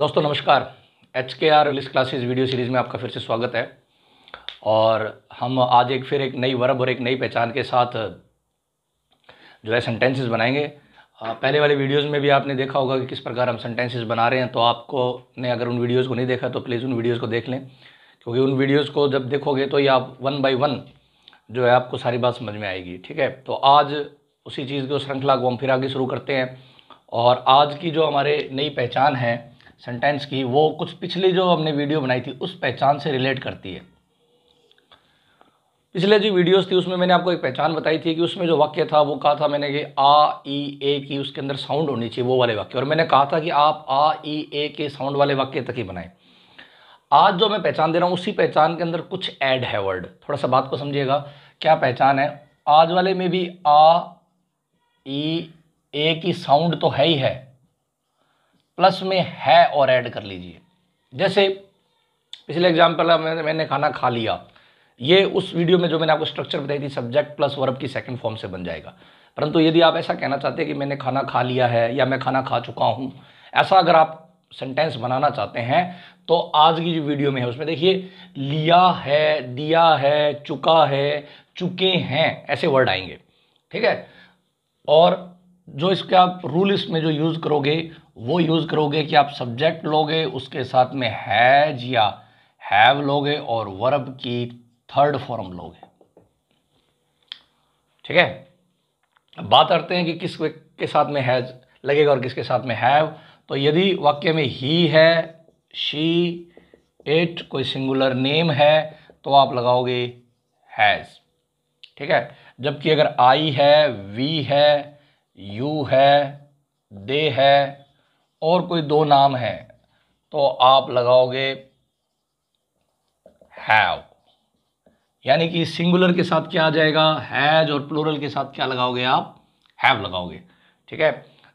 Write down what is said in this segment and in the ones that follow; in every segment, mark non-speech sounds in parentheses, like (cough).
दोस्तों नमस्कार H K R list classes video series में आपका फिर से स्वागत है और हम आज एक फिर एक नई वर्ब और एक नई पहचान के साथ जो है सेंटेंसेस बनाएंगे पहले वाले वीडियोस में भी आपने देखा होगा कि किस प्रकार हम सेंटेंसेस बना रहे हैं तो आपको ने अगर उन वीडियोज़ को नहीं देखा तो प्लीज़ उन वीडियोज़ को देख लें क्योंकि उन वीडियोज़ को जब देखोगे तो ये आप वन बाई वन जो है आपको सारी बात समझ में आएगी ठीक है तो आज उसी चीज़ की श्रृंखला को हम फिर आगे शुरू करते हैं और आज की जो हमारे नई पहचान है सेंटेंस की वो कुछ पिछली जो हमने वीडियो बनाई थी उस पहचान से रिलेट करती है पिछले जो वीडियोस थी उसमें मैंने आपको एक पहचान बताई थी कि उसमें जो वाक्य था वो कहा था मैंने कि आ ई ए की उसके अंदर साउंड होनी चाहिए वो वाले वाक्य और मैंने कहा था कि आप आ ई ए के साउंड वाले वाक्य तक ही बनाएं आज जो मैं पहचान दे रहा हूँ उसी पहचान के अंदर कुछ ऐड है वर्ड थोड़ा सा बात को समझिएगा क्या पहचान है आज वाले में भी आ ई ए की साउंड तो है ही है प्लस में है और ऐड कर लीजिए जैसे पिछले एग्जाम्पल मैंने मैंने खाना खा लिया ये उस वीडियो में जो मैंने आपको स्ट्रक्चर बताई थी सब्जेक्ट प्लस वर्ब की सेकंड फॉर्म से बन जाएगा परंतु यदि आप ऐसा कहना चाहते हैं कि मैंने खाना खा लिया है या मैं खाना खा चुका हूँ ऐसा अगर आप सेंटेंस बनाना चाहते हैं तो आज की जो वीडियो में है उसमें देखिए लिया है दिया है चुका है चुके हैं ऐसे वर्ड आएंगे ठीक है और जो इसका आप रूल इसमें जो यूज़ करोगे वो यूज़ करोगे कि आप सब्जेक्ट लोगे उसके साथ में हैज या हैव लोगे और वर्ब की थर्ड फॉर्म लोगे ठीक है बात करते हैं कि किस के साथ में हैज लगेगा और किसके साथ में हैव तो यदि वाक्य में ही है शी इट कोई सिंगुलर नेम है तो आप लगाओगे हैज़ ठीक है जबकि अगर आई है वी है यू है दे है और कोई दो नाम है तो आप लगाओगे हैव यानी कि सिंगुलर के साथ क्या आ जाएगा हैज और प्लोरल के साथ क्या लगाओगे आप हैव लगाओगे ठीक है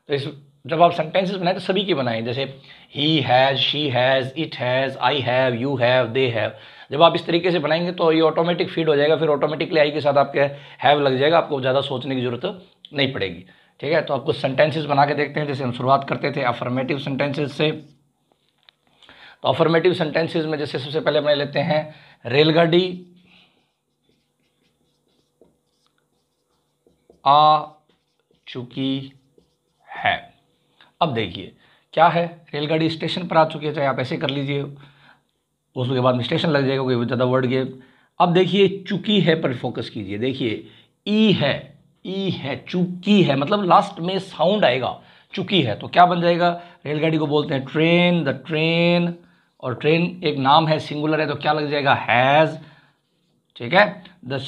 तो इस जब आप सेंटेंसेस बनाए तो सभी के बनाएं जैसे ही has she has it has I have you have they have जब आप इस तरीके से बनाएंगे तो ये ऑटोमेटिक फीड हो जाएगा फिर ऑटोमेटिकली आई के साथ आपके हैव लग जाएगा आपको ज़्यादा सोचने की ज़रूरत नहीं पड़ेगी ठीक है तो आप कुछ सेंटेंसेस बना के देखते हैं जैसे हम शुरुआत करते थे अफर्मेटिव सेंटेंसेज से तो अफर्मेटिव सेंटेंसेज में जैसे सबसे पहले अपने लेते हैं रेलगाड़ी आ चुकी है अब देखिए क्या है रेलगाड़ी स्टेशन पर आ चुकी है चाहे आप ऐसे कर लीजिए उसके बाद में स्टेशन लग जाएगा क्योंकि ज़्यादा वर्ड गेम अब देखिए चुकी है पर फोकस कीजिए देखिए ई है ई है चुकी है मतलब लास्ट में साउंड आएगा चुकी है तो क्या बन जाएगा रेलगाड़ी को बोलते हैं ट्रेन द ट्रेन और ट्रेन एक नाम है सिंगुलर है तो क्या लग जाएगा हैज़ ठीक है द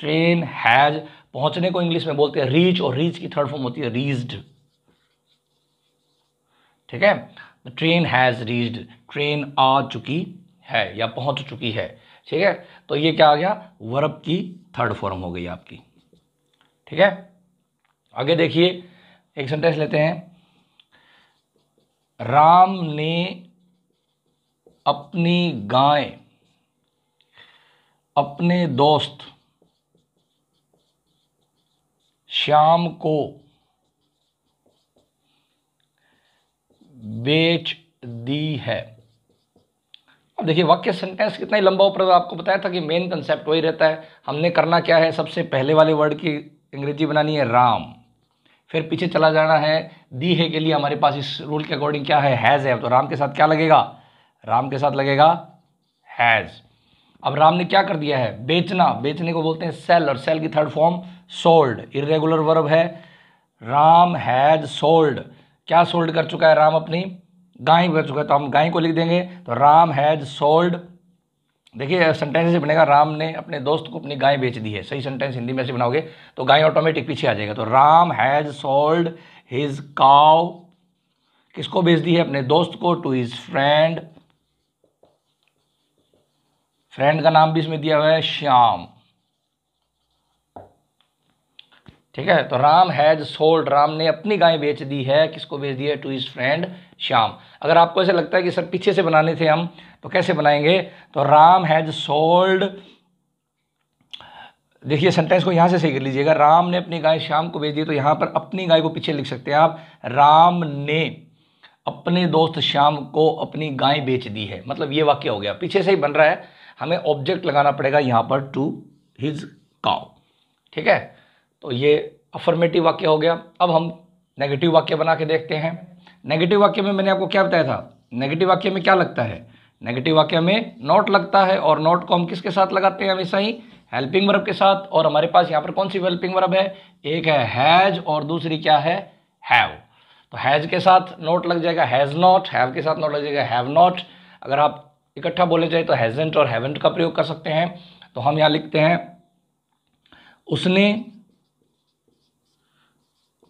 ट्रेन हैज़ पहुंचने को इंग्लिश में बोलते हैं रीच और रीच की थर्ड फॉर्म होती है रीज्ड ठीक है the train has reached train आ चुकी है या पहुंच चुकी है ठीक है तो ये क्या आ गया वर्ब की थर्ड फॉर्म हो गई आपकी ठीक है आगे देखिए एक सेंटेंस लेते हैं राम ने अपनी गाय अपने दोस्त श्याम को बेच दी है अब देखिए वाक्य सेंटेंस कितना ही लंबा ऊपर आपको बताया था कि मेन कंसेप्ट वही रहता है हमने करना क्या है सबसे पहले वाले वर्ड की अंग्रेजी बनानी है राम फिर पीछे चला जाना है दी है के लिए हमारे पास इस रूल के अकॉर्डिंग क्या है हैज़ है तो राम के साथ क्या लगेगा राम के साथ लगेगा हैज़ अब राम ने क्या कर दिया है बेचना बेचने को बोलते हैं सेल और सेल की third form sold irregular verb है राम हैज़ सोल्ड क्या सोल्ड कर चुका है राम अपनी गाय कर चुका है तो हम गाय को लिख देंगे तो राम हैज़ सोल्ड देखिए सेंटेंस से बनेगा राम ने अपने दोस्त को अपनी गाय बेच दी है सही सेंटेंस हिंदी में से बनाओगे तो गाय ऑटोमेटिक पीछे आ जाएगा तो राम हैज़ सोल्ड हिज काव किसको बेच दी है अपने दोस्त को टू हिज फ्रेंड फ्रेंड का नाम भी इसमें दिया हुआ है श्याम ठीक है तो राम हैज सोल्ड राम ने अपनी गाय बेच दी है किसको बेच दी है टू इज फ्रेंड श्याम अगर आपको ऐसे लगता है कि सर पीछे से बनाने थे हम तो कैसे बनाएंगे तो राम हैज सोल्ड देखिए सेंटेंस को यहां से सही कर लीजिएगा राम ने अपनी गाय श्याम को बेच दी तो यहां पर अपनी गाय को पीछे लिख सकते हैं आप राम ने अपने दोस्त श्याम को अपनी गाय बेच दी है मतलब ये वाक्य हो गया पीछे से ही बन रहा है हमें ऑब्जेक्ट लगाना पड़ेगा यहां पर टू हिज काउ ठीक है तो ये अफर्मेटिव वाक्य हो गया अब हम नेगेटिव वाक्य बना के देखते हैं नेगेटिव वाक्य में मैंने आपको क्या बताया था नेगेटिव वाक्य में क्या लगता है नेगेटिव वाक्य में नॉट लगता है और नॉट को हम किसके साथ लगाते हैं हमेशा ही हेल्पिंग वर्ब के साथ और हमारे पास यहाँ पर कौन सी हेल्पिंग वर्ब है एक है हैज और दूसरी क्या है हैव तो हैज के साथ नोट लग जाएगा हैज़ नॉट हैव के साथ नोट लग जाएगा हैव नॉट अगर आप इकट्ठा बोले जाए तो हैजेंट और हैवेंट का प्रयोग कर सकते हैं तो हम यहाँ लिखते हैं उसने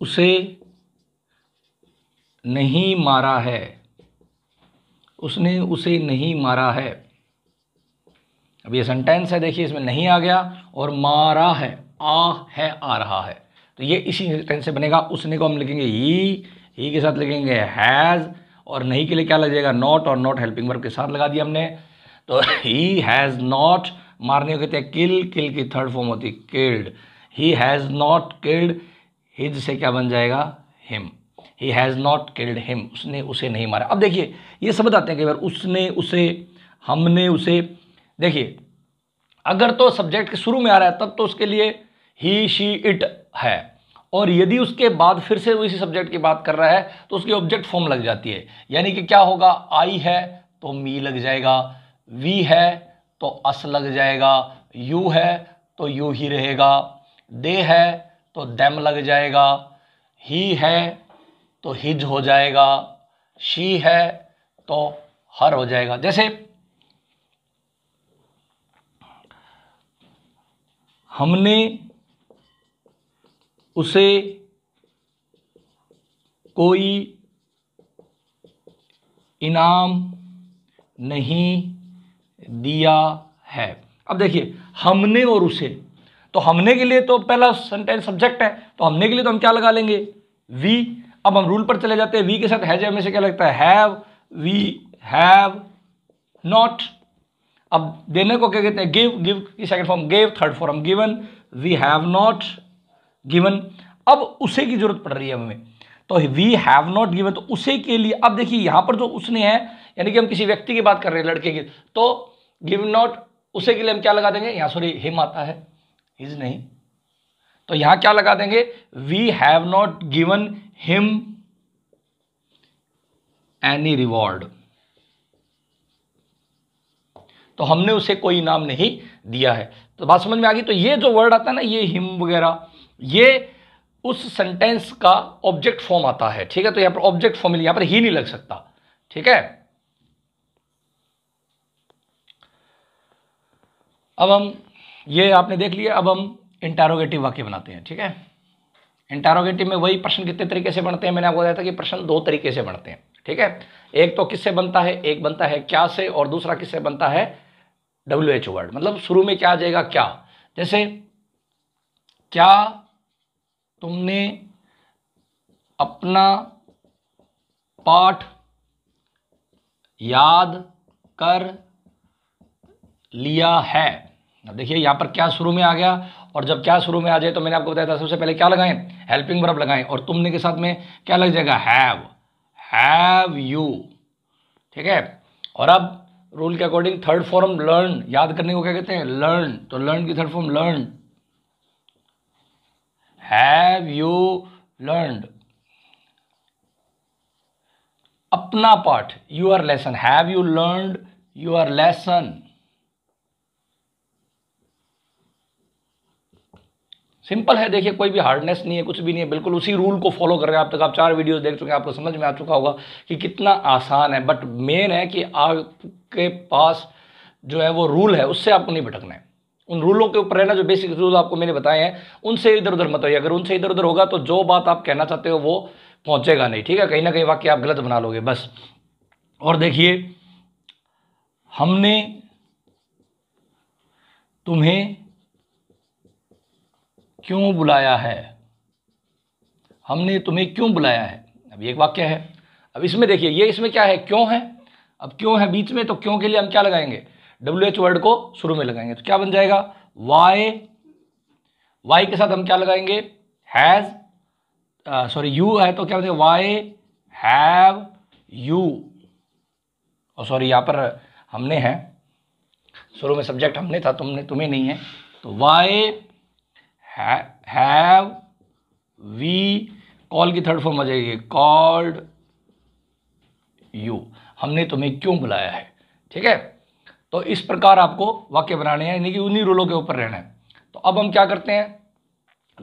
उसे नहीं मारा है उसने उसे नहीं मारा है अब ये सेंटेंस है देखिए इसमें नहीं आ गया और मारा है आ है आ रहा है तो ये इसी टेंस से बनेगा उसने को हम लिखेंगे ही ही के साथ लिखेंगे हैज़ और नहीं के लिए क्या लग जाएगा नॉट और नॉट हेल्पिंग वर्ब के साथ लगा दिया हमने तो ही हैज़ नॉट मारने को कहते हैं किल किल की थर्ड फॉर्म होती killed he has not killed his से क्या बन जाएगा him he has not killed him उसने उसे नहीं मारा अब देखिए ये सब बताते हैं कई बार उसने उसे हमने उसे देखिए अगर तो सब्जेक्ट के शुरू में आ रहा है तब तो उसके लिए ही शी इट है और यदि उसके बाद फिर से वो इसी सब्जेक्ट की बात कर रहा है तो उसकी ऑब्जेक्ट फॉर्म लग जाती है यानी कि क्या होगा आई है तो मी लग जाएगा वी है तो अस लग जाएगा यू है तो यू ही रहेगा दे है तो दैम लग जाएगा ही है तो हिज हो जाएगा शी है तो हर हो जाएगा जैसे हमने उसे कोई इनाम नहीं दिया है अब देखिए हमने और उसे तो हमने के लिए तो पहला सेंटेंस सब्जेक्ट है तो हमने के लिए तो हम क्या लगा लेंगे वी अब हम रूल पर चले जाते हैं वी के साथ हैज हमें से क्या लगता है हैव वी हैव नॉट अब देने को क्या कहते हैं गिव गिव की second form gave third form given we have not given अब उसे की जरूरत पड़ रही है हमें तो वी हैव नॉट गिवन तो उसे के लिए अब देखिए यहां पर जो उसने है यानी कि हम किसी व्यक्ति की बात कर रहे हैं लड़के की तो गिव नॉट उसे के लिए हम क्या लगा देंगे यहां सॉरी हिम आता है इज नहीं तो यहां क्या लगा देंगे we have not given him any reward तो हमने उसे कोई इनाम नहीं दिया है तो बात समझ में आ गई तो ये जो वर्ड आता है ना ये हिम वगैरह ये उस सेंटेंस का ऑब्जेक्ट फॉर्म आता है ठीक है तो यहां पर ऑब्जेक्ट फॉर्म यहां पर ही नहीं लग सकता ठीक है अब हम ये आपने देख लिया अब हम इंटारोगेटिव वाक्य बनाते हैं ठीक है इंटारोगेटिव में वही प्रश्न कितने तरीके से बनते हैं मैंने आपको बताया था कि प्रश्न दो तरीके से बनते हैं ठीक है एक तो किससे बनता है एक बनता है क्या से और दूसरा किससे बनता है डब्ल्यू एच वर्ड मतलब शुरू में क्या आ जाएगा क्या जैसे क्या तुमने अपना पाठ याद कर लिया है अब देखिए यहाँ पर क्या शुरू में आ गया और जब क्या शुरू में आ जाए तो मैंने आपको बताया था सबसे पहले क्या लगाएं हेल्पिंग वर्ब लगाएं और तुमने के साथ में क्या लग जाएगा हैव हैव यू ठीक है और अब रूल के अकॉर्डिंग थर्ड फॉर्म लर्न याद करने को क्या कहते हैं लर्न तो लर्न की third form learn have you learn अपना part your lesson have you learn your lesson simple है देखिए कोई भी हार्डनेस नहीं है कुछ भी नहीं है बिल्कुल उसी रूल को फॉलो कर रहे हैं आप तक आप चार वीडियोस देख चुके हैं आपको समझ में आ चुका होगा कि कितना आसान है बट मेन है कि आपके पास जो है वो रूल है उससे आपको नहीं भटकना है उन रूलों के ऊपर रहना जो बेसिक रूल आपको मैंने बताए हैं उनसे इधर उधर मत होइए अगर उनसे इधर उधर होगा तो जो बात आप कहना चाहते हो वो पहुंचेगा नहीं ठीक है कहीं ना कहीं वाक्य आप गलत बना लोगे बस और देखिए हमने तुम्हें क्यों बुलाया है हमने तुम्हें क्यों बुलाया है अब एक वाक्य है अब इसमें देखिए ये इसमें क्या है क्यों है अब क्यों है बीच में तो क्यों के लिए हम क्या लगाएंगे डब्ल्यू एच वर्ड को शुरू में लगाएंगे तो क्या बन जाएगा वाई वाई के साथ हम क्या लगाएंगे हैज़ सॉरी यू है तो क्या बन जाएगा वाई हैव यू और सॉरी यहां पर हमने है शुरू में सब्जेक्ट हमने था तुमने तुम्हें नहीं है तो वाई हैव वी कॉल की थर्ड फॉर्म आ जाएगी कॉल्ड यू हमने तुम्हें क्यों बुलाया है ठीक है तो इस प्रकार आपको वाक्य बनाने हैं यानी कि उन्हीं रूलों के ऊपर रहना है तो अब हम क्या करते हैं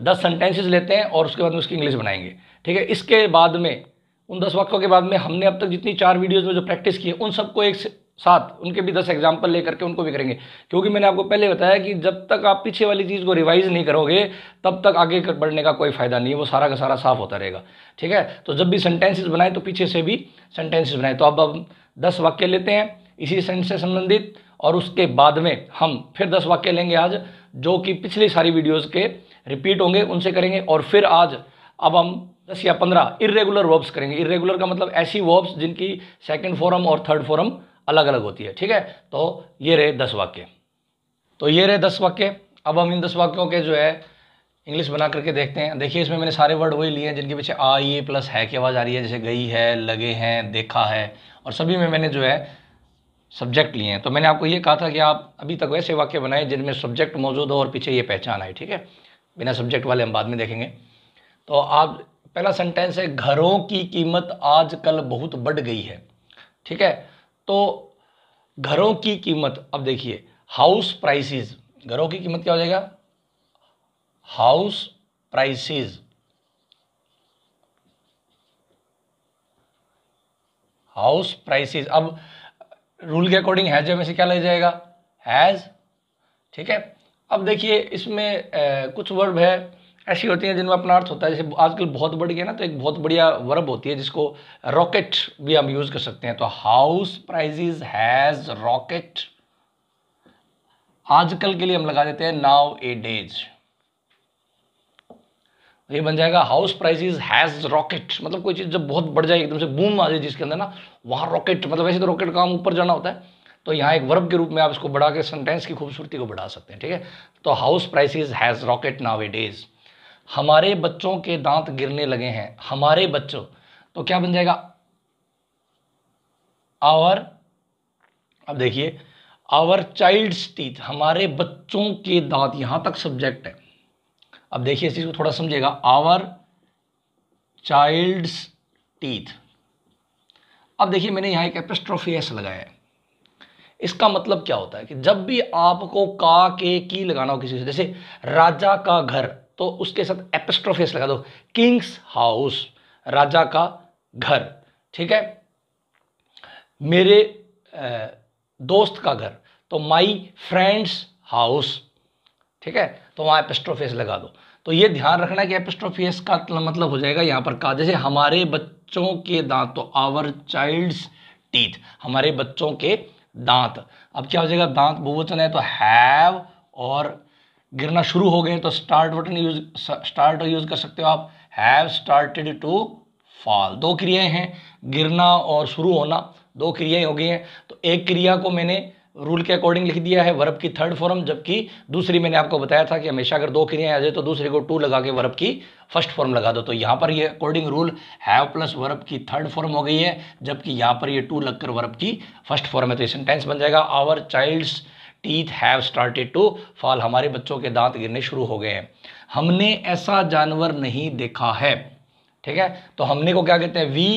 दस सेंटेंसेस लेते हैं और उसके बाद में उसकी इंग्लिश बनाएंगे ठीक है इसके बाद में उन दस वाक्यों के बाद में हमने अब तक जितनी चार वीडियोज में जो प्रैक्टिस की है उन सबको एक साथ उनके भी दस एग्जाम्पल लेकर के उनको भी करेंगे क्योंकि मैंने आपको पहले बताया कि जब तक आप पीछे वाली चीज़ को रिवाइज नहीं करोगे तब तक आगे कर बढ़ने का कोई फ़ायदा नहीं है वो सारा का सारा साफ होता रहेगा ठीक है तो जब भी सेंटेंसेस बनाए तो पीछे से भी सेंटेंसेस बनाए तो अब हम दस वाक्य लेते हैं इसी सेंस से संबंधित और उसके बाद में हम फिर दस वाक्य लेंगे आज जो कि पिछली सारी वीडियोज़ के रिपीट होंगे उनसे करेंगे और फिर आज अब हम दस या पंद्रह इरेगुलर वर्ब्स करेंगे इरेगुलर का मतलब ऐसी वर्ब्स जिनकी सेकेंड फॉरम और थर्ड फॉरम अलग अलग होती है ठीक है तो ये रहे दस वाक्य तो ये रहे दस वाक्य अब हम इन दस वाक्यों के जो है इंग्लिश बना करके देखते हैं देखिए इसमें मैंने सारे वर्ड वही लिए हैं जिनके पीछे आ ये प्लस है की आवाज़ आ रही है जैसे गई है लगे हैं देखा है और सभी में मैंने जो है सब्जेक्ट लिए हैं तो मैंने आपको ये कहा था कि आप अभी तक वैसे वाक्य बनाए जिनमें सब्जेक्ट मौजूद हो और पीछे ये पहचान आए ठीक है बिना सब्जेक्ट वाले हम बाद में देखेंगे तो आप पहला सेंटेंस है घरों की कीमत आजकल बहुत बढ़ गई है ठीक है तो घरों की कीमत अब देखिए हाउस प्राइसेस घरों की कीमत क्या हो जाएगा हाउस प्राइसेस हाउस प्राइसेस अब रूल के अकॉर्डिंग हैज में से क्या ले जाएगा हैज ठीक है अब देखिए इसमें ए, कुछ वर्ब है ऐसी होती हैं जिनमें अपना अर्थ होता है जैसे आजकल बहुत बढ़ गया ना तो एक बहुत बढ़िया वर्ब होती है जिसको रॉकेट भी हम यूज़ कर सकते हैं तो हाउस प्राइजेज हैज़ रॉकेट आजकल के लिए हम लगा देते हैं नाउ ए डेज ये बन जाएगा हाउस प्राइजेज हैज रॉकेट मतलब कोई चीज़ जब बहुत बढ़ जाए एकदम से बूम आ जाए जिसके अंदर ना वहां रॉकेट मतलब वैसे तो रॉकेट काम ऊपर जाना होता है तो यहाँ एक वर्ब के रूप में आप इसको बढ़ा के सेंटेंस की खूबसूरती को बढ़ा सकते हैं ठीक है तो house prices has rocket nowadays हमारे बच्चों के दांत गिरने लगे हैं हमारे बच्चों तो क्या बन जाएगा आवर अब देखिए आवर चाइल्ड्स टीथ हमारे बच्चों के दांत यहां तक सब्जेक्ट है अब देखिए इस चीज़ को थोड़ा समझेगा आवर चाइल्ड्स टीथ अब देखिए मैंने यहां एक एपेस्ट्रोफी एस लगाया है इसका मतलब क्या होता है कि जब भी आपको का के की लगाना हो किसी से जैसे राजा का घर तो उसके साथ एपेस्ट्रोफेस लगा दो किंग्स हाउस राजा का घर ठीक है मेरे दोस्त का घर तो माई फ्रेंड्स हाउस ठीक है तो वहाँ एपेस्ट्रोफेस लगा दो तो ये ध्यान रखना कि एपेस्ट्रोफेस का मतलब, मतलब हो जाएगा यहाँ पर का जैसे हमारे बच्चों के दांत तो आवर चाइल्ड्स टीथ हमारे बच्चों के दांत अब क्या हो जाएगा दांत बहुवचन है तो हैव और गिरना शुरू हो गए तो start button use start use कर सकते हो आप हैव स्टार्टेड टू फॉल दो क्रियाएं हैं गिरना और शुरू होना दो क्रियाएं हो गई हैं तो एक क्रिया को मैंने रूल के अकॉर्डिंग लिख दिया है वर्ब की थर्ड फॉर्म जबकि दूसरी मैंने आपको बताया था कि हमेशा अगर दो क्रियाएं आ जाए तो दूसरे को टू लगा के वर्ब की फर्स्ट फॉर्म लगा दो तो यहाँ पर ये according rule have plus verb की थर्ड फॉर्म हो गई है जबकि यहाँ पर ये टू लगकर वर्ब की फर्स्ट फॉर्म है तो ये सेंटेंस बन जाएगा our childs teeth have started to fall हमारे बच्चों के दांत गिरने शुरू हो गए हैं हमने ऐसा जानवर नहीं देखा है ठीक है तो हमने को क्या कहते हैं वी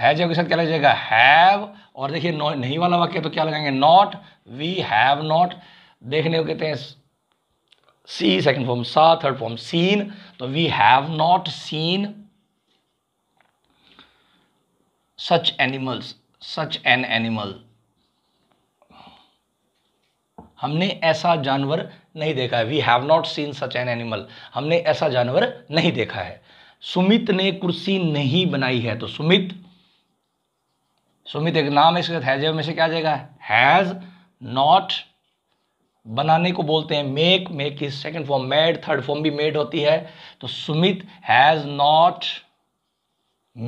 हैज के साथ क्या लग हैव और देखिए नहीं वाला वाक्य तो क्या लगाएंगे नॉट वी हैव नॉट देखने को कहते हैं see second form saw third form seen तो we have not seen such animals such an animal हमने ऐसा जानवर नहीं देखा है we have not seen such an animal हमने ऐसा जानवर नहीं देखा है सुमित ने कुर्सी नहीं बनाई है तो सुमित सुमित एक नाम है इसके हैज में से क्या जाएगा हैज नॉट बनाने को बोलते हैं make make is second form made third form भी मेड होती है तो Sumit has not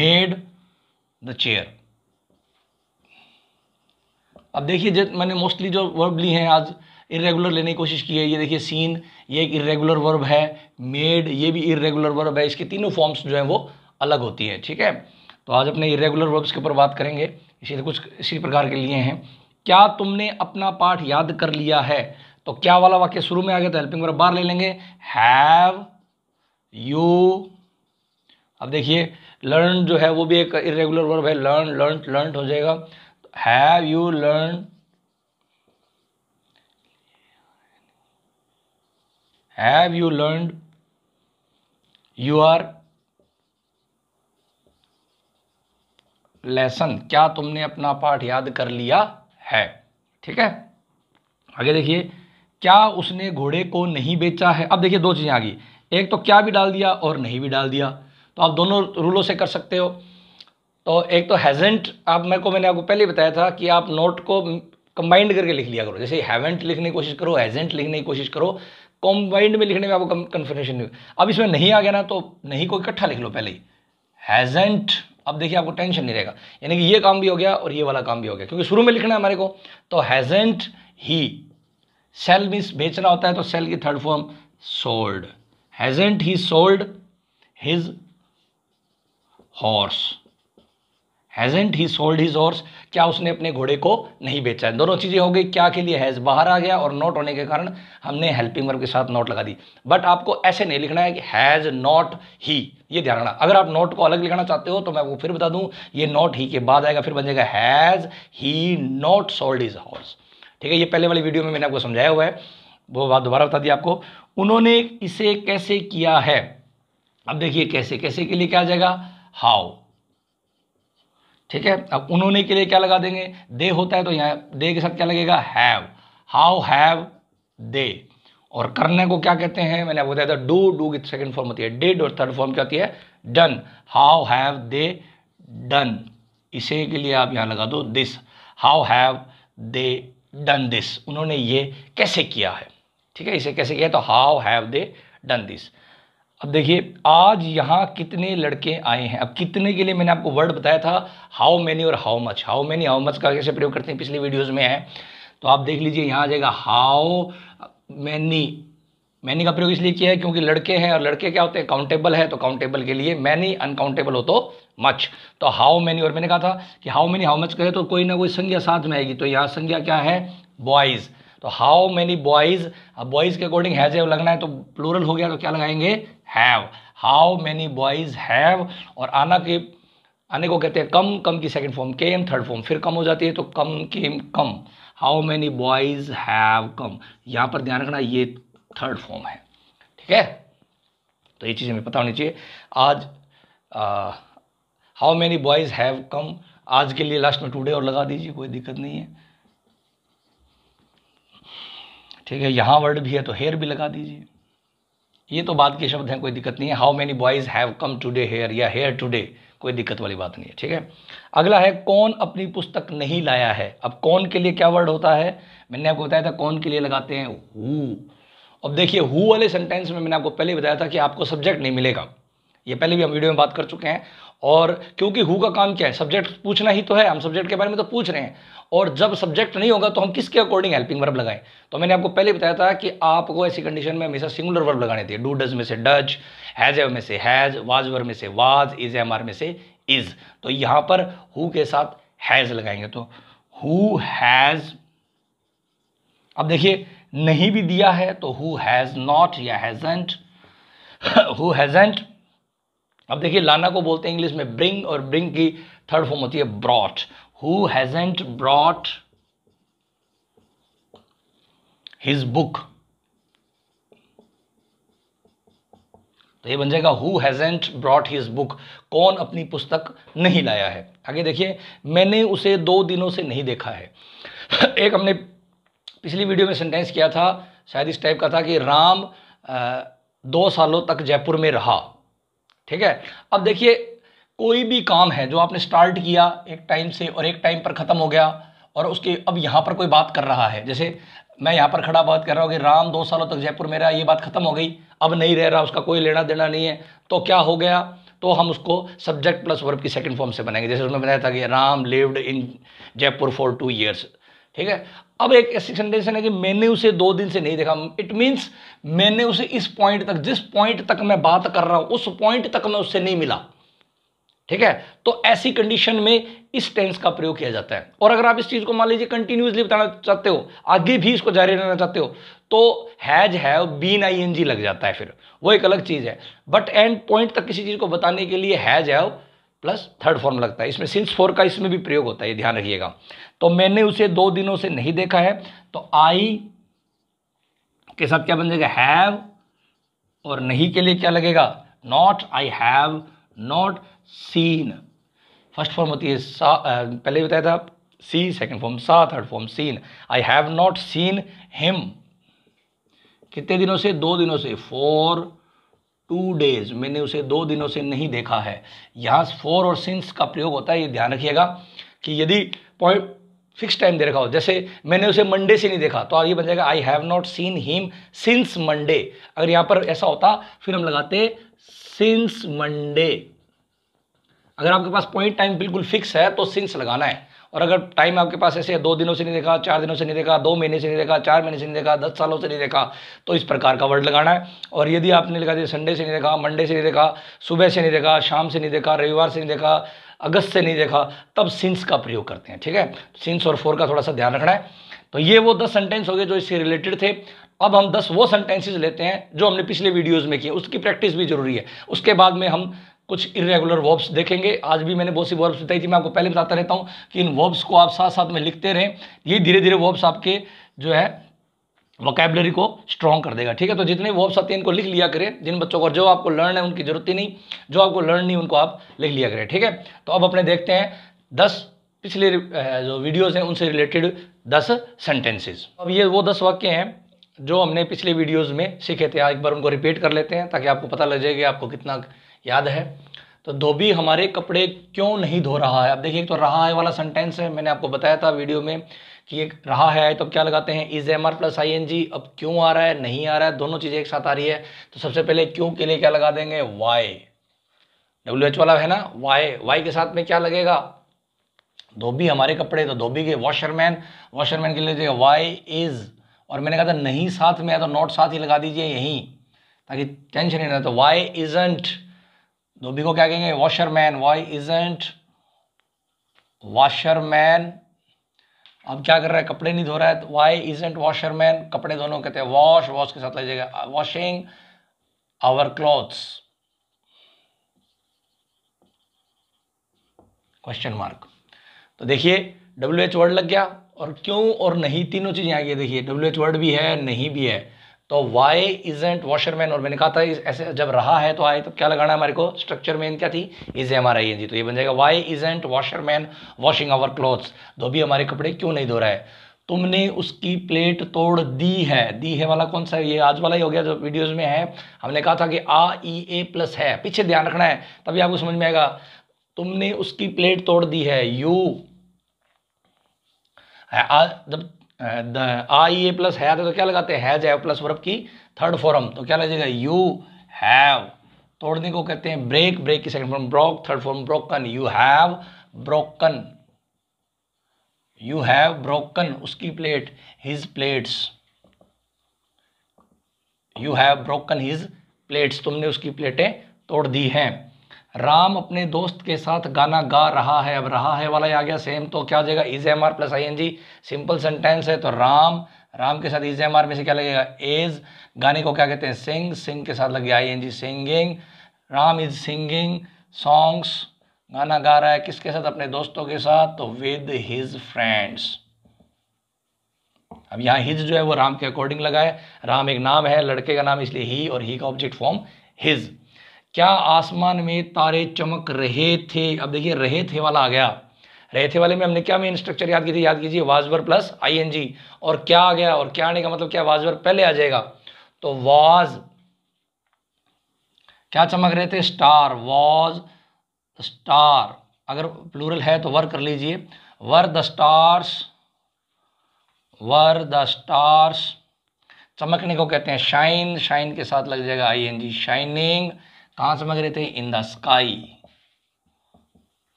made the chair अब देखिए मैंने मोस्टली जो वर्ब ली हैं आज इरेगुलर लेने की कोशिश की है ये देखिए सीन ये एक इरेगुलर वर्ब है मेड ये भी इरेगुलर वर्ब है इसके तीनों फॉर्म्स जो हैं वो अलग होती हैं ठीक है तो आज अपने इरेगुलर वर्ब्स के ऊपर बात करेंगे इसी कुछ इसी प्रकार के लिए हैं क्या तुमने अपना पाठ याद कर लिया है तो क्या वाला वाक्य शुरू में आ गया तो हेल्पिंग वर्ब बार ले लेंगे हैव यू अब देखिए लर्न जो है वो भी एक इरेगुलर वर्ब है लर्न लर्न लर्न हो जाएगा have you learn have you learn your lesson क्या तुमने अपना पाठ याद कर लिया है ठीक है आगे देखिए क्या उसने घोड़े को नहीं बेचा है अब देखिए दो चीज़ें आ गई एक तो क्या भी डाल दिया और नहीं भी डाल दिया तो आप दोनों रूलों से कर सकते हो तो एक तो हैजेंट आप मेरे को मैंने आपको पहले बताया था कि आप नोट को कंबाइंड करके लिख लिया करो जैसे हैवेंट लिखने की कोशिश करो हैजेंट लिखने की कोशिश करो कॉम्बाइंड में लिखने में आपको कन्फर्मेशन नहीं अब इसमें नहीं आ गया ना तो नहीं को इकट्ठा लिख लो पहले ही हैजेंट अब देखिए आपको टेंशन नहीं रहेगा यानी कि ये काम भी हो गया और ये वाला काम भी हो गया क्योंकि शुरू में लिखना है हमारे को तो हैजेंट ही सेल मीन्स बेचना होता है तो सेल की third form sold hasn't he sold his horse hasn't he sold his horse क्या उसने अपने घोड़े को नहीं बेचा है दोनों चीज़ें हो गई क्या के लिए हैज़ बाहर आ गया और नॉट होने के कारण हमने हेल्पिंग वर्ब के साथ नॉट लगा दी बट आपको ऐसे नहीं लिखना है कि हैज़ नॉट ही ये ध्यान रखना अगर आप नॉट को अलग लिखना चाहते हो तो मैं वो फिर बता दूं ये नॉट ही के बाद आएगा फिर बन जाएगा has he not sold his horse ठीक है ये पहले वाली वीडियो में मैंने आपको समझाया हुआ है वो बात दोबारा बता दी आपको उन्होंने इसे कैसे किया है अब देखिए कैसे कैसे के लिए क्या आ जाएगा हाउ ठीक है अब उन्होंने के लिए क्या लगा देंगे दे होता है तो यहाँ दे के साथ क्या लगेगा हैव हाउ हैव दे और करने को क्या कहते हैं मैंने आपको बताया था डू डू की सेकेंड फॉर्म होती है डेड और थर्ड फॉर्म क्या होती है done how have they done इसे के लिए आप यहाँ लगा दो this how have they done this उन्होंने ये कैसे किया है ठीक है इसे कैसे किया तो how have they done this अब देखिए आज यहाँ कितने लड़के आए हैं अब कितने के लिए मैंने आपको वर्ड बताया था हाउ मैनी और how much how many how much का कैसे प्रयोग करते हैं पिछले वीडियोस में है तो आप देख लीजिए यहाँ आ जाएगा हाउ मैनी मैनी का प्रयोग इसलिए किया है क्योंकि लड़के हैं और लड़के क्या होते हैं काउंटेबल है तो काउंटेबल के लिए मैनी अनकाउंटेबल हो तो मच तो हाउ मैनी और मैंने कहा था कि हाउ मैनी हाउ मच कहे तो कोई ना कोई संज्ञा साथ में आएगी तो यहाँ संज्ञा क्या है बॉयज़ तो हाउ मेनी बॉयज अब बॉयज के अकॉर्डिंग हैज हैव लगना है तो प्लूरल हो गया तो क्या लगाएंगे have how many boys have और आना के आने को कहते हैं कम कम की second form came third form फिर कम हो जाती है तो come came come how many boys have come यहाँ पर ध्यान रखना ये थर्ड फॉर्म है ठीक है तो ये चीज़ हमें पता होनी चाहिए आज how many boys have come आज के लिए लास्ट में टुडे और लगा दीजिए कोई दिक्कत नहीं है ठीक है यहाँ वर्ड भी है तो हेयर भी लगा दीजिए ये तो बात के शब्द हैं कोई दिक्कत नहीं है how many boys have come today here या हेयर टूडे कोई दिक्कत वाली बात नहीं है ठीक है अगला है कौन अपनी पुस्तक नहीं लाया है अब कौन के लिए क्या वर्ड होता है मैंने आपको बताया था कौन के लिए लगाते हैं हु अब देखिए हु वाले सेंटेंस में मैंने आपको पहले बताया था कि आपको सब्जेक्ट नहीं मिलेगा ये पहले भी हम वीडियो में बात कर चुके हैं और क्योंकि हु का काम क्या है सब्जेक्ट पूछना ही तो है हम सब्जेक्ट के बारे में तो पूछ रहे हैं और जब सब्जेक्ट नहीं होगा तो हम किसके अकॉर्डिंग हेल्पिंग वर्ब लगाएं तो मैंने आपको पहले बताया था कि आपको ऐसी कंडीशन में हमेशा सिंगुलर वर्ब लगाने थे डू डज में से डज हैज एव में से हैज वाज वर में से वाज इज एम आर में से इज तो यहां पर हु के साथ हैज लगाएंगे तो हु हैज अब देखिए नहीं भी दिया है तो हु हैज नॉट या हैजेंट हु हैजेंट अब देखिए लाना को बोलते हैं इंग्लिश में ब्रिंग और ब्रिंग की थर्ड फॉर्म होती है brought who hasn't brought his book तो ये बन जाएगा who hasn't brought his book कौन अपनी पुस्तक नहीं लाया है आगे देखिए मैंने उसे दो दिनों से नहीं देखा है (laughs) एक हमने पिछली वीडियो में सेंटेंस किया था शायद इस टाइप का था कि राम दो सालों तक जयपुर में रहा ठीक है अब देखिए कोई भी काम है जो आपने स्टार्ट किया एक टाइम से और एक टाइम पर ख़त्म हो गया और उसके अब यहाँ पर कोई बात कर रहा है जैसे मैं यहाँ पर खड़ा बात कर रहा हूँ कि राम दो सालों तक जयपुर में रहा ये बात ख़त्म हो गई अब नहीं रह रहा उसका कोई लेना देना नहीं है तो क्या हो गया तो हम उसको सब्जेक्ट प्लस वर्ब की सेकंड फॉर्म से बनाएंगे जैसे उसमें बनाया था कि Ram lived in Jaipur for two years ठीक है अब एक ऐसी कंडीशन है कि मैंने उसे दो दिन से नहीं देखा इट मीन्स मैंने उसे इस पॉइंट तक जिस पॉइंट तक मैं बात कर रहा हूं उस पॉइंट तक मैं उससे नहीं मिला ठीक है तो ऐसी कंडीशन में इस टेंस का प्रयोग किया जाता है और अगर आप इस चीज को मान लीजिए कंटिन्यूसली बताना चाहते हो आगे भी इसको जारी रहना चाहते हो तो हैज है बीन आई एन जी लग जाता है फिर वो एक अलग चीज है बट एंड पॉइंट तक किसी चीज को बताने के लिए हैज है प्लस थर्ड फॉर्म लगता है इसमें सिंस फोर का इसमें भी प्रयोग होता है ध्यान रखिएगा तो मैंने उसे दो दिनों से नहीं देखा है तो आई के साथ क्या बन जाएगा हैव और नहीं के लिए क्या लगेगा not I have not seen first form होती है सा पहले ही बताया था see second form saw third form seen I have not seen him कितने दिनों से दो दिनों से फोर टू डेज मैंने उसे दो दिनों से नहीं देखा है यहाँ फोर और सिंस का प्रयोग होता है ये ध्यान रखिएगा कि यदि पॉइंट फिक्स टाइम दे रखा हो जैसे मैंने उसे मंडे से नहीं देखा तो आगे बन जाएगा I have not seen him since Monday अगर यहां पर ऐसा होता फिर हम लगाते सिंस मंडे अगर आपके पास पॉइंट टाइम बिल्कुल फिक्स है तो सिंस लगाना है और अगर टाइम आपके पास ऐसे है दो दिनों से नहीं देखा चार दिनों से नहीं देखा दो महीने से नहीं देखा चार महीने से नहीं देखा दस सालों से नहीं देखा तो इस प्रकार का वर्ड लगाना है और यदि आपने लगा दिया संडे से नहीं देखा मंडे से नहीं देखा सुबह से नहीं देखा शाम से नहीं देखा रविवार से नहीं देखा अगस्त से नहीं देखा तब सिंस का प्रयोग करते हैं ठीक है सिंस और फोर का थोड़ा सा ध्यान रखना है तो ये वो दस सेंटेंस हो गए जो इससे रिलेटेड थे अब हम दस वो सेंटेंसेज लेते हैं जो हमने पिछले वीडियोज़ में किए उसकी प्रैक्टिस भी जरूरी है उसके बाद में हम कुछ इरेगुलर वर्ब्स देखेंगे आज भी मैंने बहुत सी वर्ब्स बताई थी मैं आपको पहले बताता रहता हूँ कि इन वर्ब्स को आप साथ साथ में लिखते रहें ये धीरे धीरे वर्ब्स आपके जो है वोकेबलरी को स्ट्रॉन्ग कर देगा ठीक है तो जितने वर्ब्स आते हैं इनको लिख लिया करें जिन बच्चों को जो आपको लर्न है उनकी जरूरत ही नहीं जो आपको लर्न नहीं उनको आप लिख लिया करें ठीक है तो अब अपने देखते हैं दस पिछले जो वीडियोज़ हैं उनसे रिलेटेड दस सेंटेंसेज अब ये वो दस वाक्य हैं जो हमने पिछले वीडियोज में सीखे थे एक बार उनको रिपीट कर लेते हैं ताकि आपको पता लग जाए कि आपको कितना याद है तो धोबी हमारे कपड़े क्यों नहीं धो रहा है अब देखिए तो रहा है वाला सेंटेंस है मैंने आपको बताया था वीडियो में कि एक रहा है तो क्या लगाते हैं is am are plus I N G अब क्यों आ रहा है नहीं आ रहा है दोनों चीज़ें एक साथ आ रही है तो सबसे पहले क्यों के लिए क्या लगा देंगे वाई डब्ल्यू एच वाला है ना वाई वाई के साथ में क्या लगेगा धोबी हमारे कपड़े तो धोबी के वॉशरमैन वॉशरमैन के लिए वाई इज और मैंने कहा था नहीं साथ में है तो नॉट साथ ही लगा दीजिए यहीं ताकि टेंशन नहीं रहता तो वाई इजेंट धोबी को क्या कहेंगे वॉशरमैन वाई इजेंट वॉशरमैन अब क्या कर रहा है कपड़े नहीं धो रहा है तो वाई एंट वॉशरमैन कपड़े दोनों कहते हैं वॉश वॉश के साथ ले जाएगा washing our clothes question mark तो देखिए डब्ल्यू एच वर्ड लग गया और क्यों और नहीं तीनों चीज़ें आ गई देखिए डब्ल्यू एच वर्ड भी है नहीं भी है तो वाई इजेंट वॉशरमैन और मैंने कहा था ऐसे जब रहा है तो आई तो क्या लगाना है हमारे को स्ट्रक्चर में क्या थी is am are I N G तो ये बन जाएगा why isn't washerman washing our clothes भी हमारे कपड़े क्यों नहीं धो रहा है तुमने उसकी प्लेट तोड़ दी है दी है वाला कौन सा है ये आज वाला ही हो गया जो वीडियोस में है हमने कहा था कि आ ई ए प्लस है पीछे ध्यान रखना है तभी आपको समझ में आएगा तुमने उसकी प्लेट तोड़ दी है यू आ, जब आई ए प्लस हैज है तो क्या लगाते हैं हैज हैव प्लस वर्ब की थर्ड फॉर्म तो क्या लगेगा यू हैव तोड़ने को कहते हैं ब्रेक ब्रेक की second form broke third form broken you have broken you have broken उसकी plate his plates you have broken his plates तुमने उसकी प्लेटें तोड़ दी हैं राम अपने दोस्त के साथ गाना गा रहा है अब रहा है वाला आ गया सेम तो क्या हो जाएगा is am are plus I N G simple sentence है तो राम राम के साथ इज एम आर में से क्या लगेगा एज गाने को क्या कहते हैं सिंग सिंग के साथ लग गया I N G singing Ram is singing songs गाना गा रहा है किसके साथ अपने दोस्तों के साथ तो विद हिज फ्रेंड्स अब यहाँ हिज जो है वो राम के अकॉर्डिंग लगा है राम एक नाम है लड़के का नाम इसलिए ही और ही का ऑब्जेक्ट फॉर्म हिज क्या आसमान में तारे चमक रहे थे अब देखिए रहे थे वाला आ गया रहे थे वाले में हमने क्या मेन स्ट्रक्चर याद की थी याद कीजिए वाजवर प्लस आईएनजी और क्या आ गया और क्या आने का मतलब क्या वाजवर पहले आ जाएगा तो वाज क्या चमक रहे थे स्टार वॉज स्टार अगर प्लूरल है तो वर कर लीजिए were the stars were the stars चमकने को कहते हैं शाइन शाइन के साथ लग जाएगा आई एन जी शाइनिंग कहां से रहे थे in the sky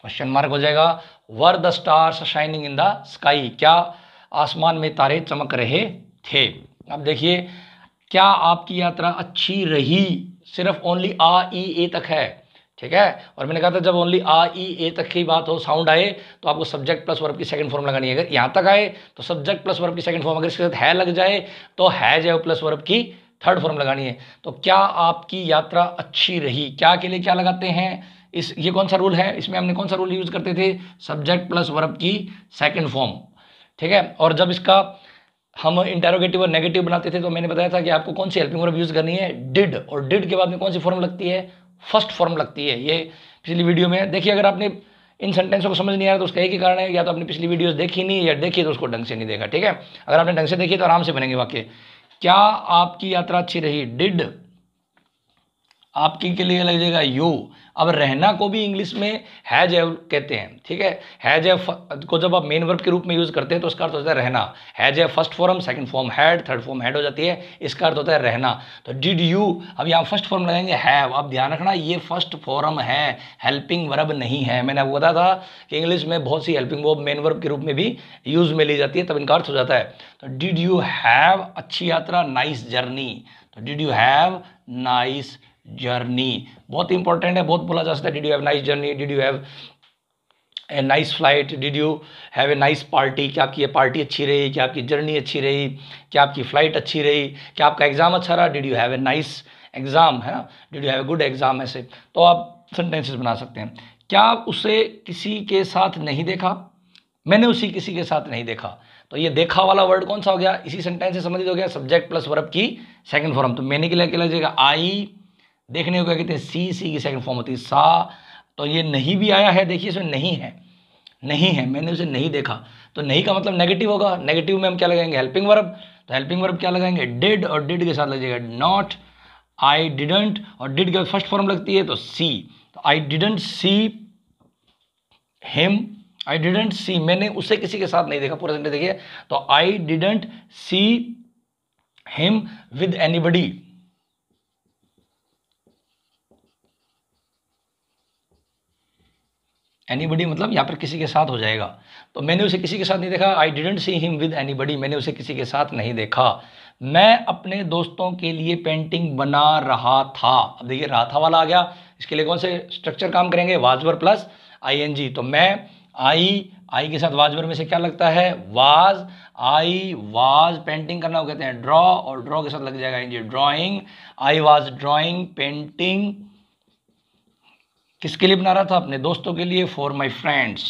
question mark हो जाएगा were the stars shining in the sky क्या आसमान में तारे चमक रहे थे अब देखिए क्या आपकी यात्रा अच्छी रही सिर्फ ओनली आ ई ए तक है ठीक है और मैंने कहा था जब ओनली आ ई ए तक की बात हो साउंड आए तो आपको सब्जेक्ट प्लस वर्ब की सेकंड फॉर्म लगानी है अगर यहाँ तक आए तो सब्जेक्ट प्लस वर्ब की सेकंड फॉर्म अगर इसके साथ है लग जाए तो है जाए प्लस वर्ब की थर्ड फॉर्म लगानी है तो क्या आपकी यात्रा अच्छी रही क्या के लिए क्या लगाते हैं इस ये कौन सा रूल है इसमें हमने कौन सा रूल यूज़ करते थे सब्जेक्ट प्लस वर्ब की सेकंड फॉर्म ठीक है और जब इसका हम इंटेरोगेटिव और नेगेटिव बनाते थे तो मैंने बताया था कि आपको कौन सी हेल्पिंग वर्ब यूज़ करनी है डिड और डिड के बाद में कौन सी फॉर्म लगती है फर्स्ट फॉर्म लगती है ये पिछली वीडियो में देखिए अगर आपने इन सेंटेंसों को समझ नहीं आया तो उसका एक ही कारण है या तो आपने पिछली वीडियोस देखी नहीं या देखी तो उसको ढंग से नहीं देखा ठीक है अगर आपने ढंग से देखी तो आराम से बनेंगे वाक्य क्या आपकी यात्रा अच्छी रही डिड आपकी के लिए लग जाएगा यू अब रहना को भी इंग्लिश में हैज एव कहते हैं ठीक है हैज एव को जब आप मेन वर्ब के रूप में यूज़ करते हैं तो उसका अर्थ होता है रहना has have first form second form had third form had हो जाती है इसका अर्थ होता है रहना तो डिड यू अब यहाँ फर्स्ट फॉर्म लगाएंगे हैव अब ध्यान रखना ये फर्स्ट फॉर्म है हेल्पिंग वर्ब नहीं है मैंने आपको बताया था कि इंग्लिश में बहुत सी हेल्पिंग वर्ब मेन वर्ब के रूप में भी यूज़ में ली जाती है तब इनका अर्थ हो जाता है तो डिड यू हैव अच्छी यात्रा नाइस जर्नी तो did you have nice journey बहुत इंपॉर्टेंट है बहुत बोला जा सकता है did you have nice journey did you have a nice flight did you have a nice party क्या आपकी ये पार्टी अच्छी रही क्या आपकी जर्नी अच्छी रही क्या आपकी फ़्लाइट अच्छी रही क्या आपका एग्ज़ाम अच्छा रहा did you have a nice exam है ना did you have a good exam ऐसे तो आप सेंटेंसेस बना सकते हैं क्या उसे किसी के साथ नहीं देखा मैंने उसी किसी के साथ नहीं देखा तो ये देखा वाला वर्ड कौन सा हो गया इसी सेंटेंस से संबंधित हो गया सब्जेक्ट प्लस वर्ब की सेकंड फॉर्म तो मैंने के लिए क्या लगेगा आई देखने को क्या कहते हैं सी सी की सेकंड फॉर्म होती है सा तो ये नहीं भी आया है देखिए इसमें नहीं है नहीं है मैंने उसे नहीं देखा तो नहीं का मतलब नेगेटिव होगा नेगेटिव में हम क्या लगाएंगे हेल्पिंग वर्ब तो हेल्पिंग वर्ब क्या लगाएंगे डिड और डिड के साथ लगेगा नॉट आई डिडेंट और डिड के फर्स्ट फॉर्म लगती है तो सी तो I didn't see him I didn't see मैंने उसे किसी के साथ नहीं देखा पूरा सेंटेंस देखिए तो I didn't see him with anybody any मतलब यहाँ पर किसी के साथ हो जाएगा तो मैंने उसे किसी के साथ नहीं देखा I didn't see him with any मैंने उसे किसी के साथ नहीं देखा मैं अपने दोस्तों के लिए पेंटिंग बना रहा था अब देखिए रहा था वाला आ गया इसके लिए कौन से स्ट्रक्चर काम करेंगे वाजवर प्लस आई तो मैं आई आई के साथ वाजवर में से क्या लगता है वाज आई वाज पेंटिंग करना वो कहते हैं ड्रॉ और ड्रॉ के साथ लग जाएगा N G drawing I was drawing painting किसके लिए बना रहा था अपने दोस्तों के लिए for my friends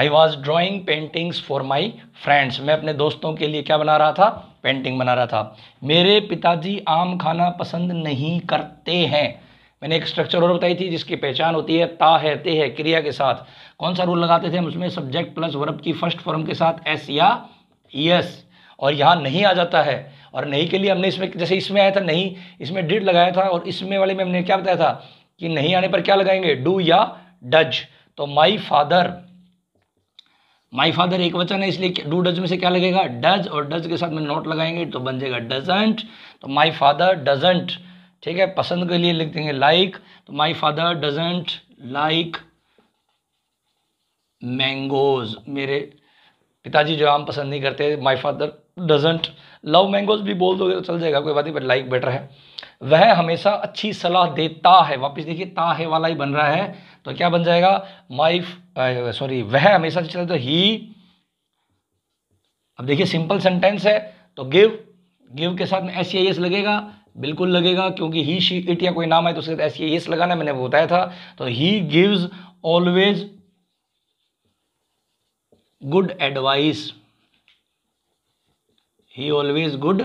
I was drawing paintings for my friends मैं अपने दोस्तों के लिए क्या बना रहा था पेंटिंग बना रहा था मेरे पिताजी आम खाना पसंद नहीं करते हैं मैंने एक स्ट्रक्चर और बताई थी जिसकी पहचान होती है ता है ते है क्रिया के साथ कौन सा रूल लगाते थे हम उसमें सब्जेक्ट प्लस वर्ब की फर्स्ट फॉर्म के साथ एस या यस और यहाँ नहीं आ जाता है और नहीं के लिए हमने इसमें जैसे इसमें आया था नहीं इसमें डिड लगाया था और इसमें वाले में हमने क्या बताया था कि नहीं आने पर क्या लगाएंगे डू या डज तो माई फादर माई फादर एक वचन है इसलिए डू डज में से क्या लगेगा डज और डज के साथ में नोट लगाएंगे तो बन जाएगा डजेंट तो माई फादर डजेंट ठीक है पसंद के लिए लिख देंगे लाइक तो my father doesn't like mangoes मेरे पिताजी जो आम पसंद नहीं करते my father doesn't love mangoes भी बोल दोगे तो चल जाएगा कोई बात नहीं बट लाइक बेटर है वह हमेशा अच्छी सलाह देता है वापस देखिए ता है वाला ही बन रहा है तो क्या बन जाएगा माइफ सॉरी वह हमेशा चला तो ही अब देखिए सिंपल सेंटेंस है तो गिव गिव के साथ में एस सी लगेगा बिल्कुल लगेगा क्योंकि ही शी इट या कोई नाम है तो उसके साथ एस सी लगाना मैंने बताया था तो he gives always good advice he always good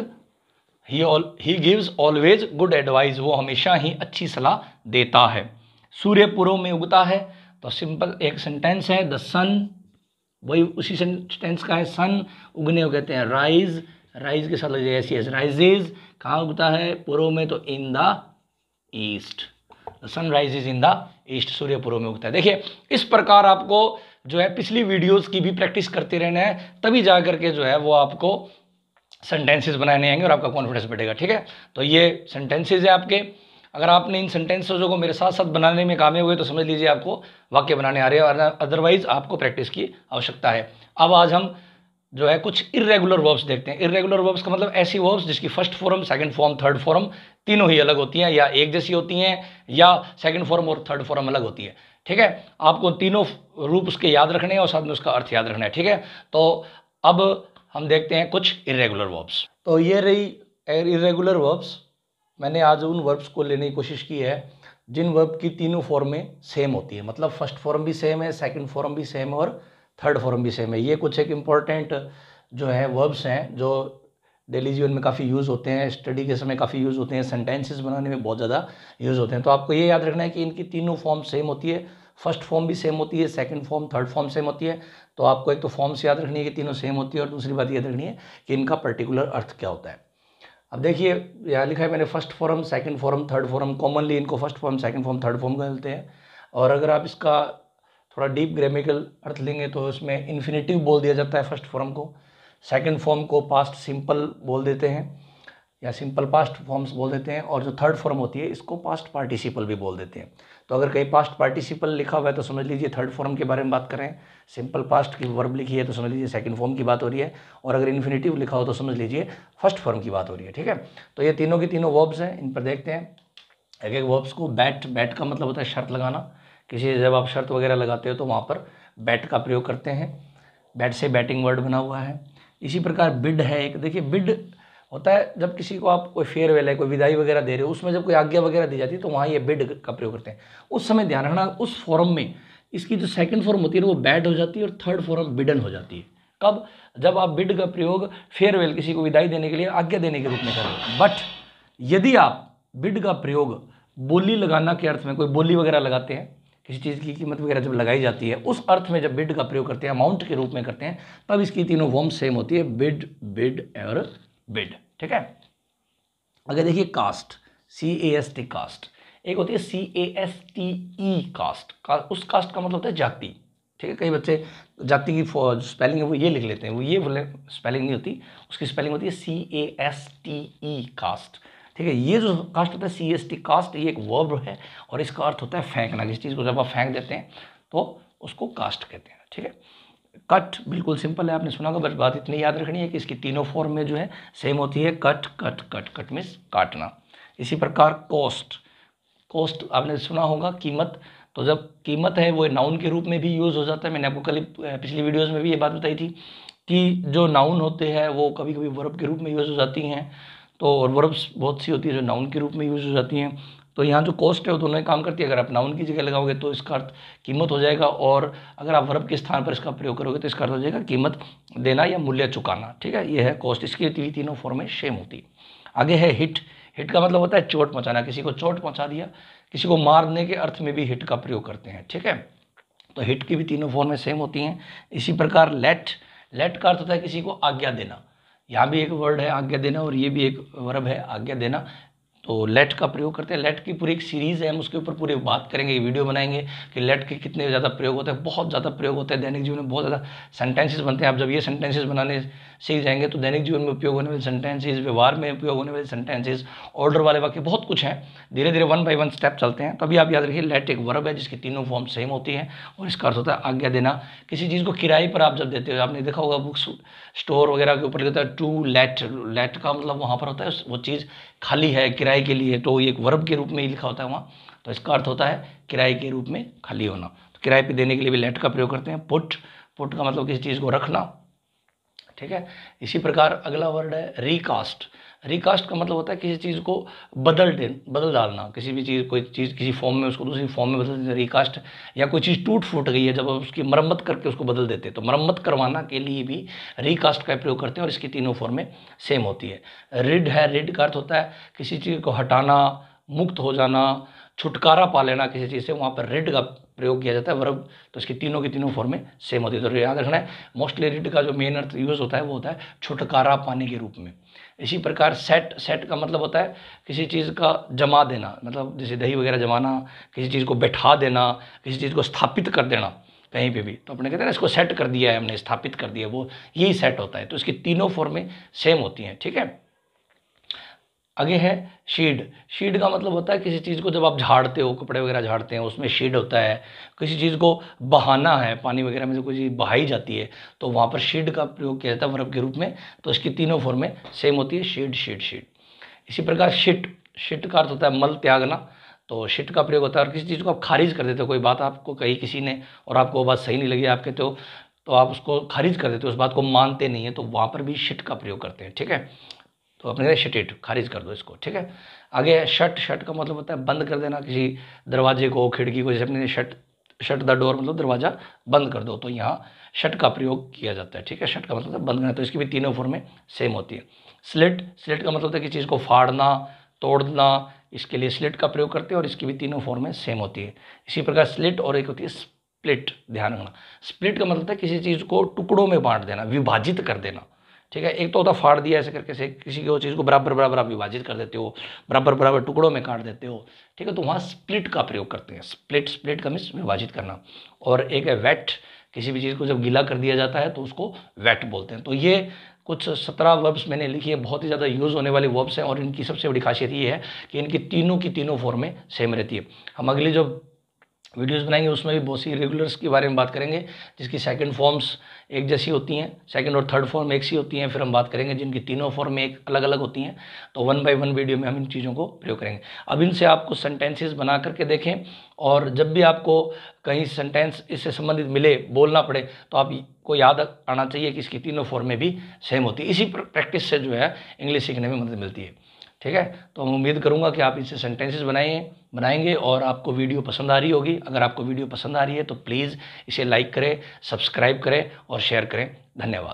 he he gives always good advice वो हमेशा ही अच्छी सलाह देता है सूर्य पूर्व में उगता है तो सिंपल एक सेंटेंस है द सन वही उसी सेंटेंस का है सन उगने को कहते हैं राइज राइज के साथ लग ऐसी राइजेज कहाँ उगता है पूर्व में तो in the east the sun rises in the east सूर्य पूर्व में उगता है देखिए इस प्रकार आपको जो है पिछली वीडियोस की भी प्रैक्टिस करते रहना है तभी जा करके जो है वो आपको सेंटेंसेस नहीं आएंगे और आपका कॉन्फिडेंस बढ़ेगा ठीक है तो ये सेंटेंसेज है आपके अगर आपने इन सेंटेंसों को मेरे साथ साथ बनाने में कामे हुए तो समझ लीजिए आपको वाक्य बनाने आ रहे हैं अदरवाइज आपको प्रैक्टिस की आवश्यकता है अब आज हम जो है कुछ इरेगुलर वर्ब्स देखते हैं इरेगुलर वर्ब्स का मतलब ऐसी वर्ब्स जिसकी first form second form third form तीनों ही अलग होती हैं या एक जैसी होती हैं या सेकंड फॉर्म और थर्ड फॉर्म अलग होती है ठीक है आपको तीनों रूप उसके याद रखने हैं और साथ में उसका अर्थ याद रखना है ठीक है तो अब हम देखते हैं कुछ इरेगुलर वर्ब्स तो ये रही इरेगुलर वर्ब्स मैंने आज उन वर्ब्स को लेने की कोशिश की है जिन वर्ब की तीनों फॉर्में सेम होती है मतलब फर्स्ट फॉर्म भी सेम है सेकंड फॉर्म भी सेम है और थर्ड फॉर्म भी सेम है ये कुछ एक इम्पॉर्टेंट जो है वर्ब्स हैं जो डेली जीवन में काफ़ी यूज़ होते हैं स्टडी के समय काफ़ी यूज़ होते हैं सेंटेंसेस बनाने में बहुत ज़्यादा यूज़ होते हैं तो आपको ये याद रखना है कि इनकी तीनों फॉर्म सेम होती है फर्स्ट फॉर्म भी सेम होती है second form third form same होती है तो आपको एक तो फॉर्म्स याद रखनी है कि तीनों सेम होती है और दूसरी बात याद रखनी है कि इनका पर्टिकुलर अर्थ क्या होता है अब देखिए यहाँ लिखा है मैंने first form second form third form commonly इनको first form second form third form कहते हैं और अगर आप इसका थोड़ा डीप ग्रामिकल अर्थ लेंगे तो इसमें इन्फिनेटिव बोल दिया जाता है फर्स्ट फॉर्म को सेकंड फॉर्म को पास्ट सिंपल बोल देते हैं या सिंपल पास्ट फॉर्म्स बोल देते हैं और जो थर्ड फॉर्म होती है इसको पास्ट पार्टिसिपल भी बोल देते हैं तो अगर कहीं पास्ट पार्टिसिपल लिखा हुआ है तो समझ लीजिए थर्ड फॉर्म के बारे में बात करें सिंपल पास्ट की वर्ब लिखी है तो समझ लीजिए सेकंड फॉर्म की बात हो रही है और अगर इन्फिनेटिव लिखा हो तो समझ लीजिए फर्स्ट फॉर्म की बात हो रही है ठीक है तो ये तीनों की तीनों वर्ब्स हैं इन पर देखते हैं एक एक वर्ब्स को बैट बैट का मतलब होता है शर्त लगाना किसी जब आप शर्त वगैरह लगाते हो तो वहाँ पर बैट का प्रयोग करते हैं बैट से बैटिंग वर्ड बना हुआ है इसी प्रकार बिड है एक देखिए बिड होता है जब किसी को आप कोई फेयरवेल है कोई विदाई वगैरह दे रहे हो उसमें जब कोई आज्ञा वगैरह दी जाती है तो वहाँ ये बेड का प्रयोग करते हैं उस समय ध्यान रखना उस फॉर्म में इसकी जो सेकंड फॉर्म होती है वो बैड हो जाती है और थर्ड फॉर्म बिडन हो जाती है कब जब आप बिड का प्रयोग फेयरवेल किसी को विदाई देने के लिए आज्ञा देने के रूप में करें बट यदि आप बिड का प्रयोग बोली लगाना के अर्थ में कोई बोली वगैरह लगाते हैं किसी चीज़ की कीमत वगैरह जब लगाई जाती है उस अर्थ में जब बिड का प्रयोग करते हैं अमाउंट के रूप में करते हैं तब इसकी तीनों वॉम सेम होती है बिड बिड और बिड ठीक है अगर देखिए cast C A S T cast एक होती है C A S T E caste उस कास्ट का मतलब होता है जाति ठीक है कई बच्चे जाति की स्पेलिंग है वो ये लिख लेते हैं वो ये बोले स्पेलिंग नहीं होती उसकी स्पेलिंग होती है C A S T E caste ठीक है ये जो कास्ट होता है सी एस टी कास्ट ये एक वर्ब है और इसका अर्थ होता है फेंकना किसी चीज़ को जब आप फेंक देते हैं तो उसको कास्ट कहते हैं ठीक है कट बिल्कुल सिंपल है आपने सुना होगा बस बात इतनी याद रखनी है कि इसकी तीनों फॉर्म में जो है सेम होती है cut cut cut cut means काटना इसी प्रकार कॉस्ट कॉस्ट आपने सुना होगा कीमत तो जब कीमत है वो नाउन के रूप में भी यूज़ हो जाता है मैंने आपको कल पिछली वीडियोज़ में भी ये बात बताई थी कि जो नाउन होते हैं वो कभी कभी वर्ब के रूप में यूज़ हो जाती हैं तो और वर्ब्स बहुत सी होती है जो नाउन के रूप में यूज़ हो जाती हैं तो यहाँ जो कॉस्ट है वो दोनों काम करती है अगर आप नाउन की जगह लगाओगे तो इसका अर्थ कीमत हो जाएगा और अगर आप वर्ब के स्थान पर इसका प्रयोग करोगे तो इसका अर्थ हो जाएगा कीमत देना या मूल्य चुकाना ठीक है ये है कॉस्ट इसकी तीन तीनों फॉर्म में सेम होती है आगे है हिट हिट का मतलब होता है चोट पहुँचाना किसी को चोट पहुँचा दिया किसी को मारने के अर्थ में भी हिट का प्रयोग करते हैं ठीक है तो हिट की भी तीनों में सेम होती हैं इसी प्रकार लेट लेट का अर्थ होता है किसी को आज्ञा देना यहाँ भी एक वर्ड है आज्ञा देना और ये भी एक वर्ब है आज्ञा देना तो लेट का प्रयोग करते हैं लेट की पूरी एक सीरीज़ है हम उसके ऊपर पूरे बात करेंगे वीडियो बनाएंगे कि लेट के कितने ज़्यादा प्रयोग होते हैं बहुत ज़्यादा प्रयोग होते हैं दैनिक जीवन में बहुत ज़्यादा सेंटेंसेज बनते हैं आप जब ये सेंटेंसेज बनाने सीख जाएंगे तो दैनिक जीवन में उपयोग होने वाले सेंटेंसेज व्यवहार में उपयोग होने वाले सेंटेंसेज ऑर्डर वाले वाक्य बहुत कुछ हैं धीरे धीरे वन बाई वन स्टेप चलते हैं तभी तो आप याद रखिए लेट एक वर्ब है जिसकी तीनों फॉर्म सेम होती है और इसका अर्थ होता है आज्ञा देना किसी चीज़ को किराए पर आप जब देते हो आपने देखा होगा बुक्स स्टोर वगैरह के ऊपर लिखता है टू लेट लेट का मतलब वहाँ पर होता है वो चीज़ खाली है किराए के लिए तो एक वर्ब के रूप में ही लिखा होता है वहाँ तो इसका अर्थ होता है किराए के रूप में खाली होना तो किराए पे देने के लिए भी लेट का प्रयोग करते हैं पुट पुट का मतलब किसी चीज़ को रखना ठीक है इसी प्रकार अगला वर्ड है रिकास्ट रिकास्ट का मतलब होता है किसी चीज़ को बदल दे बदल डालना किसी भी चीज़ कोई चीज़ किसी फॉर्म में उसको दूसरी फॉर्म में बदल रिकास्ट या कोई चीज़ टूट फूट गई है जब आप उसकी मरम्मत करके उसको बदल देते तो मरम्मत करवाना के लिए भी रिकास्ट का प्रयोग करते हैं और इसकी तीनों फॉर्में सेम होती है रिड है रिड का अर्थ होता है किसी चीज़ को हटाना मुक्त हो जाना छुटकारा पा लेना किसी चीज़ से वहाँ पर रेड का प्रयोग किया जाता है वर्ब तो इसकी तीनों के तीनों फॉर्में सेम होती है तो याद रखना है मोस्टली रिड का जो मेन अर्थ यूज़ होता है वो होता है छुटकारा पाने के रूप में इसी प्रकार सेट सेट का मतलब होता है किसी चीज़ का जमा देना मतलब जैसे दही वगैरह जमाना किसी चीज़ को बैठा देना किसी चीज़ को स्थापित कर देना कहीं पे भी तो अपने कहते हैं ना इसको सेट कर दिया है हमने स्थापित कर दिया वो यही सेट होता है तो इसकी तीनों फॉर्में सेम होती हैं ठीक है आगे है शीड शीड का मतलब होता है किसी चीज़ को जब आप झाड़ते हो कपड़े वगैरह झाड़ते हैं उसमें शीड होता है किसी चीज़ को बहाना है पानी वगैरह में से कोई चीज़ बहाई जाती है तो वहाँ पर शीड का प्रयोग किया जाता है वर्ब के रूप में तो इसकी तीनों फॉर्में सेम होती है शीड शीड शीड इसी प्रकार शिट शिट का अर्थ होता है मल त्यागना तो शिट का प्रयोग होता है और किसी चीज़ को आप खारिज कर देते हो कोई बात आपको कही किसी ने और आपको वो बात सही नहीं लगी आप कहते हो तो आप उसको खारिज कर देते हो उस बात को मानते नहीं है तो वहाँ पर भी शिट का प्रयोग करते हैं ठीक है तो अपने शटेट खारिज कर दो इसको ठीक है आगे शट शट का मतलब होता है बंद कर देना किसी दरवाजे को खिड़की को जैसे अपने शट शट द डोर मतलब दरवाज़ा बंद कर दो तो यहाँ शट का प्रयोग किया जाता है ठीक है शट का मतलब बंद करना तो इसकी भी तीनों फॉर्में सेम होती है स्लिट स्लिट का मतलब होता है कि चीज़ को फाड़ना तोड़ना इसके लिए स्लिट का प्रयोग करते हैं और इसकी भी तीनों फॉर्में सेम होती है इसी प्रकार स्लिट और एक होती है स्प्लिट ध्यान रखना स्प्लिट का मतलब है किसी चीज़ को टुकड़ों में बांट देना विभाजित कर देना ठीक है एक तो होता फाड़ दिया ऐसे करके से किसी को चीज़ को बराबर बराबर आप विभाजित कर देते हो बराबर बराबर टुकड़ों में काट देते हो ठीक है तो वहाँ स्प्लिट का प्रयोग करते हैं स्प्लिट स्प्लिट का मीन्स विभाजित करना और एक है वेट किसी भी चीज़ को जब गीला कर दिया जाता है तो उसको वेट बोलते हैं तो ये कुछ सत्रह वर्ब्स मैंने लिखी है बहुत ही ज़्यादा यूज़ होने वाले वर्ब्स हैं और इनकी सबसे बड़ी खासियत ये है कि इनकी तीनों की तीनों फॉर्में सेम रहती है हम अगली जो वीडियोस बनाएंगे उसमें भी बहुत सी रेगुलर्स के बारे में बात करेंगे जिसकी सेकंड फॉर्म्स एक जैसी होती हैं सेकंड और थर्ड फॉर्म एक सी होती हैं फिर हम बात करेंगे जिनकी तीनों फॉर्म एक अलग अलग होती हैं तो वन बाय वन वीडियो में हम इन चीज़ों को प्रयोग करेंगे अब इनसे आपको सेंटेंसेस बना करके देखें और जब भी आपको कहीं सेंटेंस इससे संबंधित मिले बोलना पड़े तो आपको याद आना चाहिए कि इसकी तीनों फॉर्में भी सेम होती है इसी प्रैक्टिस से जो है इंग्लिश सीखने में मदद मिलती है ठीक है तो मैं उम्मीद करूँगा कि आप इसे सेंटेंसेस बनाएँ बनाएंगे और आपको वीडियो पसंद आ रही होगी अगर आपको वीडियो पसंद आ रही है तो प्लीज़ इसे लाइक करें सब्सक्राइब करें और शेयर करें धन्यवाद